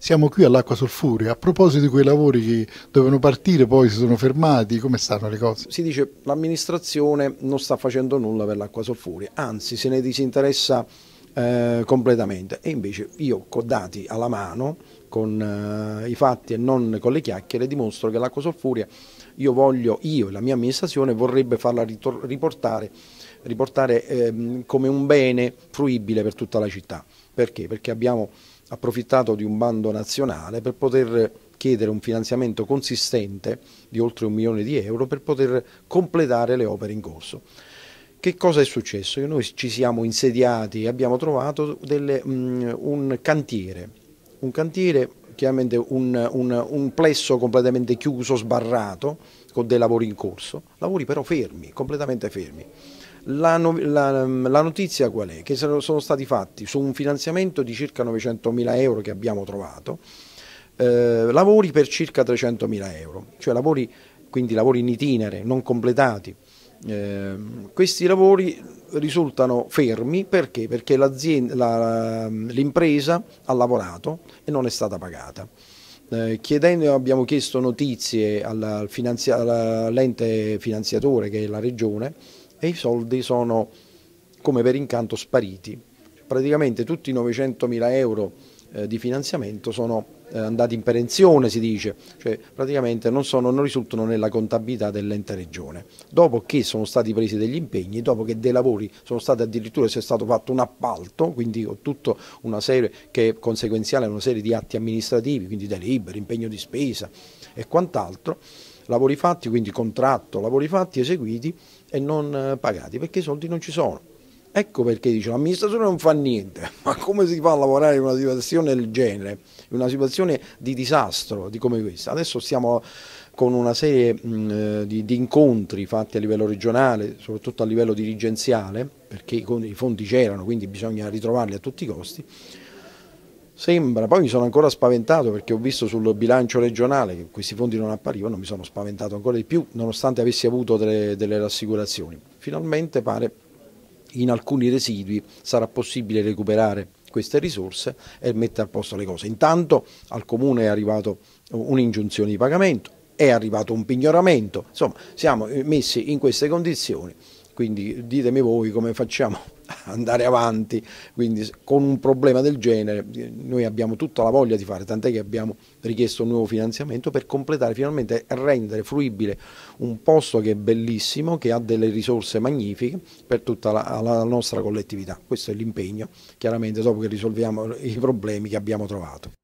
Siamo qui all'acqua Solfuria. A proposito di quei lavori che dovevano partire, poi si sono fermati, come stanno le cose? Si dice che l'amministrazione non sta facendo nulla per l'acqua Solfuria, anzi se ne disinteressa eh, completamente. E invece io, con dati alla mano, con eh, i fatti e non con le chiacchiere, dimostro che l'acqua solfuria io voglio, io e la mia amministrazione vorrebbe farla riportare, riportare ehm, come un bene fruibile per tutta la città. Perché? Perché abbiamo approfittato di un bando nazionale per poter chiedere un finanziamento consistente di oltre un milione di euro per poter completare le opere in corso. Che cosa è successo? Che noi ci siamo insediati e abbiamo trovato delle, um, un cantiere un cantiere, chiaramente un, un, un plesso completamente chiuso, sbarrato, con dei lavori in corso, lavori però fermi, completamente fermi. La, no, la, la, notizia qual è? Che sono stati fatti su un finanziamento di circa 900.000 euro che abbiamo trovato, eh, lavori per circa 300.000 euro, cioè lavori, quindi lavori in itinere, non completati. Eh, questi lavori risultano fermi perché? Perché l'impresa ha lavorato e non è stata pagata. Eh, chiedendo, abbiamo chiesto notizie all'ente finanziatore che è la regione e i soldi sono come per incanto spariti. Praticamente tutti i 900 mila euro eh, di finanziamento sono eh, andati in perenzione, si dice, cioè praticamente non, sono, non risultano nella contabilità dell'ente regione. Dopo che sono stati presi degli impegni, dopo che dei lavori sono stati addirittura, si stato fatto un appalto, quindi ho tutta una serie che è conseguenziale a una serie di atti amministrativi, quindi delibere, impegno di spesa e quant'altro, lavori fatti, quindi contratto, lavori fatti, eseguiti e non eh, pagati, perché i soldi non ci sono. Ecco perché dice l'amministrazione non fa niente, ma come si fa a lavorare in una situazione del genere, in una situazione di disastro di come questa? Adesso stiamo con una serie mh, eh, di, di, incontri fatti a livello regionale, soprattutto a livello dirigenziale, perché i fondi c'erano, quindi bisogna ritrovarli a tutti i costi. Sembra, poi mi sono ancora spaventato perché ho visto sul bilancio regionale che questi fondi non apparivano, mi sono spaventato ancora di più nonostante avessi avuto delle, delle rassicurazioni. Finalmente pare in alcuni residui sarà possibile recuperare queste risorse e mettere a posto le cose. Intanto al Comune è arrivata un'ingiunzione di pagamento, è arrivato un pignoramento, insomma siamo messi in queste condizioni, quindi ditemi voi come facciamo andare avanti, quindi con un problema del genere eh, noi abbiamo tutta la voglia di fare, tant'è che abbiamo richiesto un nuovo finanziamento per completare finalmente e rendere fruibile un posto che è bellissimo, che ha delle risorse magnifiche per tutta la, la nostra collettività. Questo è l'impegno, chiaramente dopo che risolviamo i problemi che abbiamo trovato.